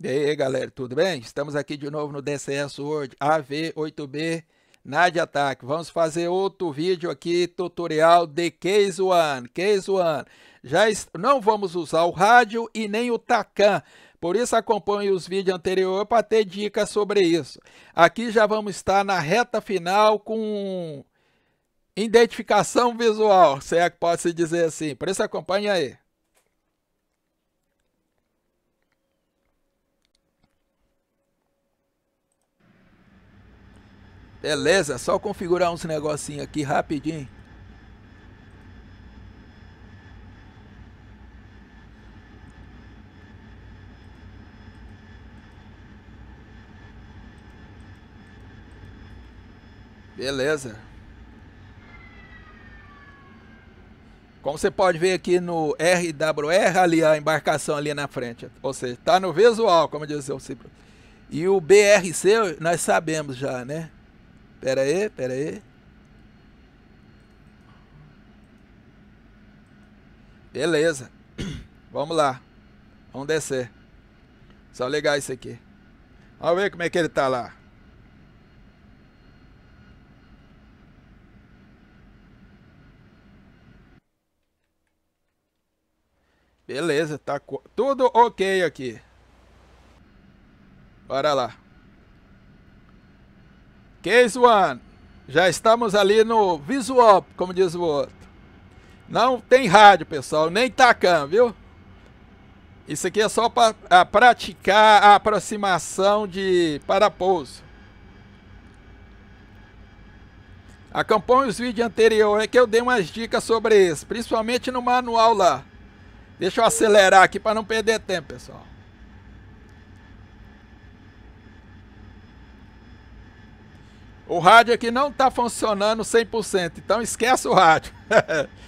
E aí, galera, tudo bem? Estamos aqui de novo no DCS World AV8B NAD Attack. Vamos fazer outro vídeo aqui, tutorial de Case One. Case One. Já Não vamos usar o rádio e nem o TACAN. Por isso acompanhe os vídeos anteriores para ter dicas sobre isso. Aqui já vamos estar na reta final com identificação visual, se é que pode se dizer assim. Por isso acompanhe aí. Beleza, só configurar uns negocinhos aqui rapidinho. Beleza. Como você pode ver aqui no RWR, ali a embarcação ali na frente. Ou seja, está no visual, como dizia o Cipro. E o BRC nós sabemos já, né? Pera aí, pera aí. Beleza. Vamos lá. Vamos descer. Só ligar isso aqui. Vamos ver como é que ele tá lá. Beleza, tá tudo ok aqui. Bora lá. Case one. Já estamos ali no visual, como diz o outro. Não tem rádio, pessoal, nem tacam, viu? Isso aqui é só para praticar a aproximação de parapouso. Acompanhe os vídeos anteriores é que eu dei umas dicas sobre isso, principalmente no manual lá. Deixa eu acelerar aqui para não perder tempo, pessoal. O rádio aqui não está funcionando 100%, então esquece o rádio.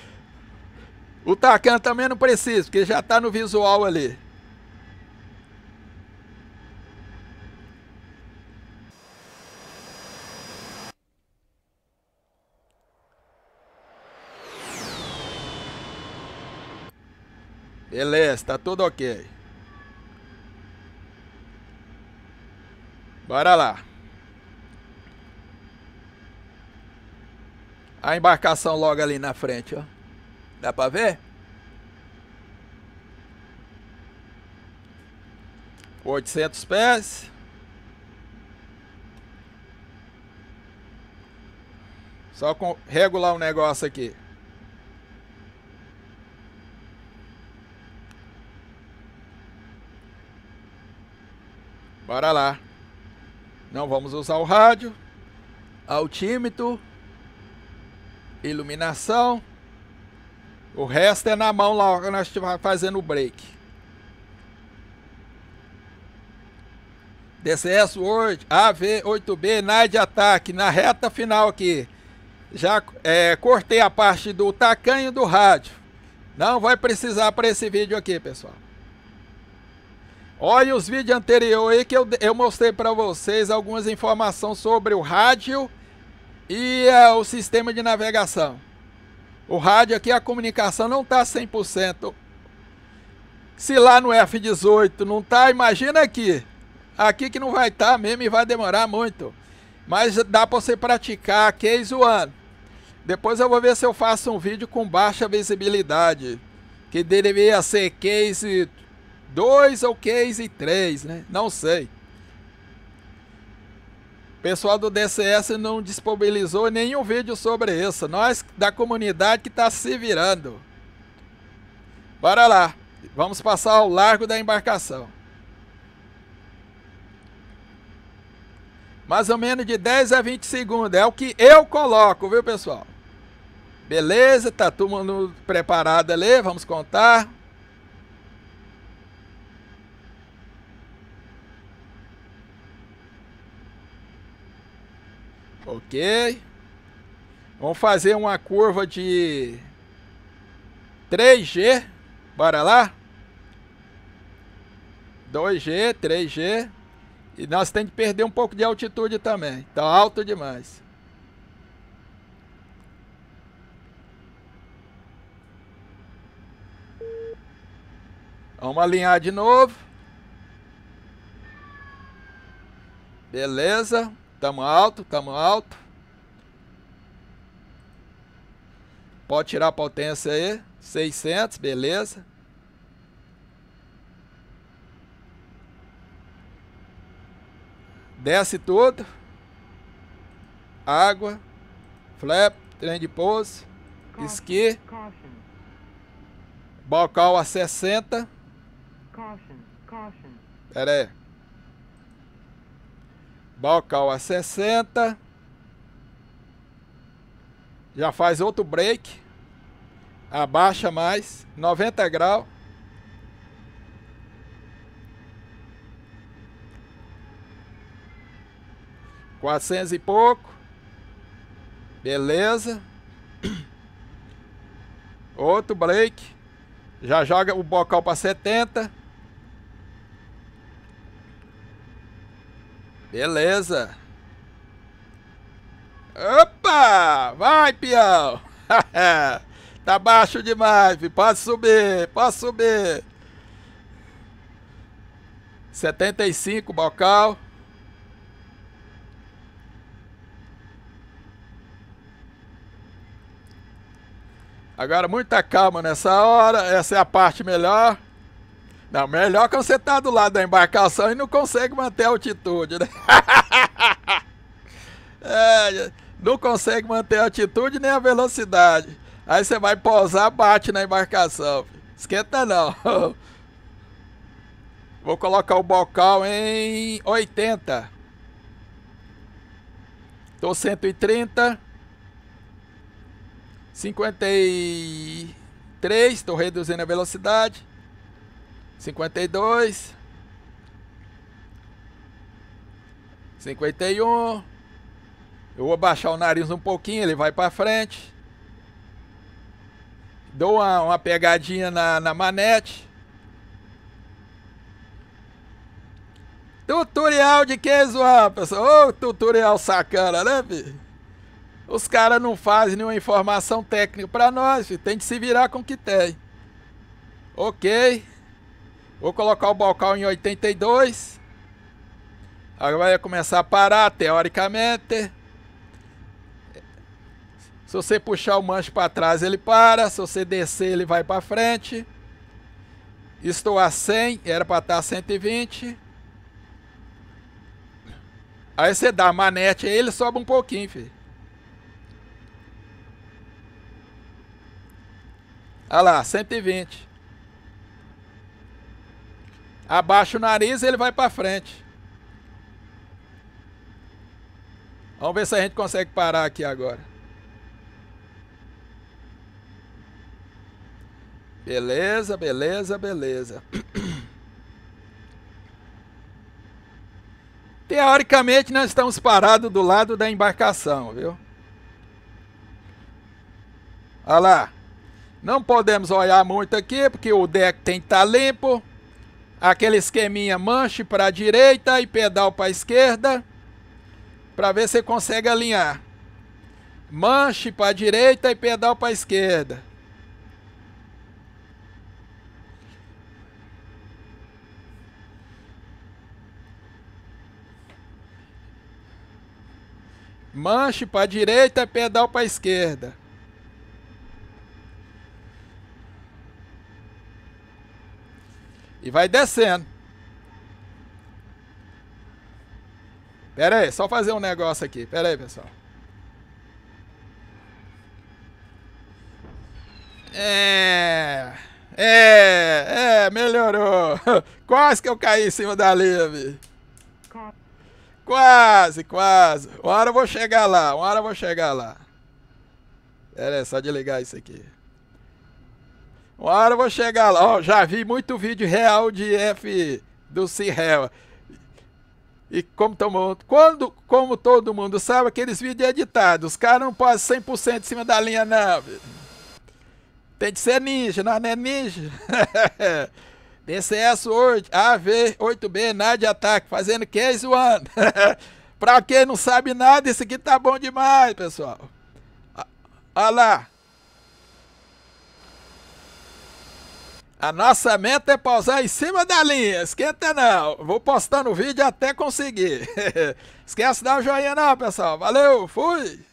o Tacan também não precisa, porque já está no visual ali. Beleza, está tudo ok. Bora lá. a embarcação logo ali na frente, ó. Dá pra ver? Oitocentos pés. Só com, regular o um negócio aqui. Bora lá. Não vamos usar o rádio, altímetro iluminação. O resto é na mão lá que nós estivermos fazendo o break. DCS World AV8B na de ataque na reta final aqui. Já é, cortei a parte do tacanho do rádio. Não vai precisar para esse vídeo aqui, pessoal. Olha os vídeos anteriores aí que eu, eu mostrei para vocês algumas informações sobre o rádio e é, o sistema de navegação. O rádio aqui, a comunicação não está 100%. Se lá no F-18 não está, imagina aqui. Aqui que não vai estar tá mesmo e vai demorar muito. Mas dá para você praticar case one. Depois eu vou ver se eu faço um vídeo com baixa visibilidade. Que deveria ser case 2 ou case 3, né? Não sei pessoal do DCS não disponibilizou nenhum vídeo sobre isso. Nós da comunidade que está se virando. Bora lá. Vamos passar ao largo da embarcação. Mais ou menos de 10 a 20 segundos. É o que eu coloco, viu, pessoal? Beleza, tá todo mundo preparado ali. Vamos contar. Ok. Vamos fazer uma curva de 3G. Bora lá? 2G, 3G. E nós temos que perder um pouco de altitude também. Tá alto demais. Vamos alinhar de novo. Beleza. Tamo alto, tamo alto. Pode tirar a potência aí. 600, beleza. Desce tudo. Água. Flap, trem de pouso. Esqui. Bocal a 60. Caution, caution. Pera aí. Bocal a 60. Já faz outro break. Abaixa mais. 90 graus. Quatrocentos e pouco. Beleza. Outro break. Já joga o bocal para 70. Beleza. Opa! Vai, peão! tá baixo demais, filho. Pode subir, pode subir. 75, bocal. Agora, muita calma nessa hora. Essa é a parte melhor. Não, melhor que você tá do lado da embarcação e não consegue manter a altitude, né? é, não consegue manter a altitude nem a velocidade. Aí você vai pousar, bate na embarcação. Esquenta não. Vou colocar o bocal em 80. Tô 130. 53, tô reduzindo a velocidade. 52 51 Eu vou baixar o nariz um pouquinho, ele vai para frente. Dou uma, uma pegadinha na, na manete. Tutorial de que zoar, pessoal? Ô, tutorial sacana, né, filho? Os caras não fazem nenhuma informação técnica para nós, filho. Tem que se virar com o que tem. Ok. Vou colocar o balcão em 82. Agora vai começar a parar, teoricamente. Se você puxar o manche para trás, ele para. Se você descer, ele vai para frente. Estou a 100, era para estar tá a 120. Aí você dá a manete aí, ele sobe um pouquinho, filho. Olha lá, 120. Abaixa o nariz e ele vai para frente. Vamos ver se a gente consegue parar aqui agora. Beleza, beleza, beleza. Teoricamente, nós estamos parados do lado da embarcação, viu? Olha lá. Não podemos olhar muito aqui, porque o deck tem que estar tá limpo aquele esqueminha manche para a direita e pedal para a esquerda, para ver se consegue alinhar. Manche para a direita e pedal para a esquerda. Manche para a direita e pedal para a esquerda. E vai descendo. Pera aí, só fazer um negócio aqui. Pera aí, pessoal. É... É... É, melhorou. Quase que eu caí em cima da live. Quase, quase. Uma hora eu vou chegar lá, uma hora eu vou chegar lá. Pera aí, só desligar isso aqui. Uma hora eu vou chegar lá. Ó, já vi muito vídeo real de F do Cirrel. E como tomou, quando, como todo mundo sabe, aqueles vídeos é editados. Os caras não podem 100% em cima da linha, não. Tem que ser ninja, não é, é ninja? DCS hoje, AV8B, nada de ataque, fazendo case é one. pra quem não sabe nada, isso aqui tá bom demais, pessoal. Olha lá. A nossa meta é pausar em cima da linha. Esquenta não. Vou postar no vídeo até conseguir. Esquece de dar um joinha não, pessoal. Valeu, fui!